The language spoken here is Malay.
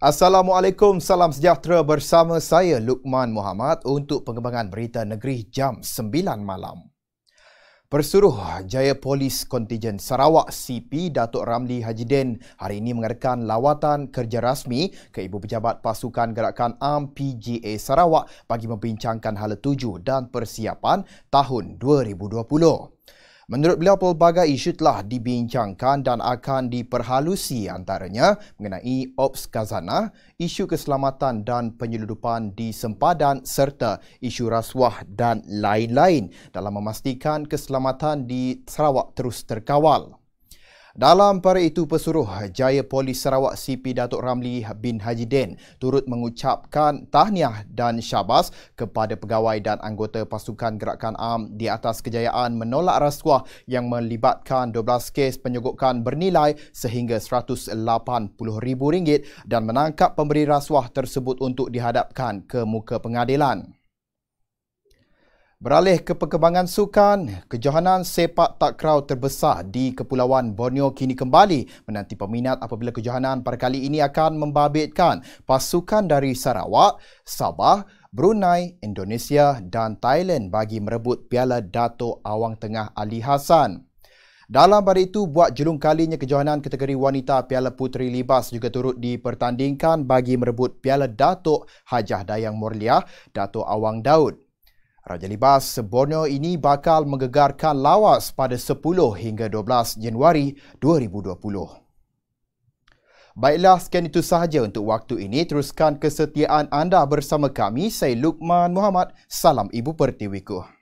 Assalamualaikum, salam sejahtera bersama saya Lukman Muhammad untuk pengembangan berita negeri jam 9 malam. Persuruh Jaya Polis Kontijen Sarawak CP Datuk Ramli Hajidin hari ini mengadakan lawatan kerja rasmi ke Ibu Pejabat Pasukan Gerakan Am PGA Sarawak bagi membincangkan hala tuju dan persiapan tahun 2020. Menurut beliau, pelbagai isu telah dibincangkan dan akan diperhalusi antaranya mengenai Ops Kazana, isu keselamatan dan penyeludupan di sempadan serta isu rasuah dan lain-lain dalam memastikan keselamatan di Sarawak terus terkawal. Dalam para itu, pesuruh Jaya Polis Sarawak CP Datuk Ramli bin Haji Den turut mengucapkan tahniah dan syabas kepada pegawai dan anggota pasukan gerakan am di atas kejayaan menolak rasuah yang melibatkan 12 kes penyogokan bernilai sehingga RM180,000 dan menangkap pemberi rasuah tersebut untuk dihadapkan ke muka pengadilan. Beralih ke perkembangan sukan, kejohanan sepak takraw terbesar di Kepulauan Borneo kini kembali menanti peminat apabila kejohanan pada kali ini akan membabitkan pasukan dari Sarawak, Sabah, Brunei, Indonesia dan Thailand bagi merebut Piala Dato Awang Tengah Ali Hassan. Dalam hari itu, buat julung kalinya kejohanan kategori wanita Piala Puteri Libas juga turut dipertandingkan bagi merebut Piala Datuk Hajah Dayang Morliah, Datuk Awang Daud. Raja Libas, Borneo ini bakal menggegarkan lawas pada 10 hingga 12 Januari 2020. Baiklah, sekian itu sahaja untuk waktu ini. Teruskan kesetiaan anda bersama kami. Saya Lukman Muhammad. Salam Ibu Pertiwi Kuh.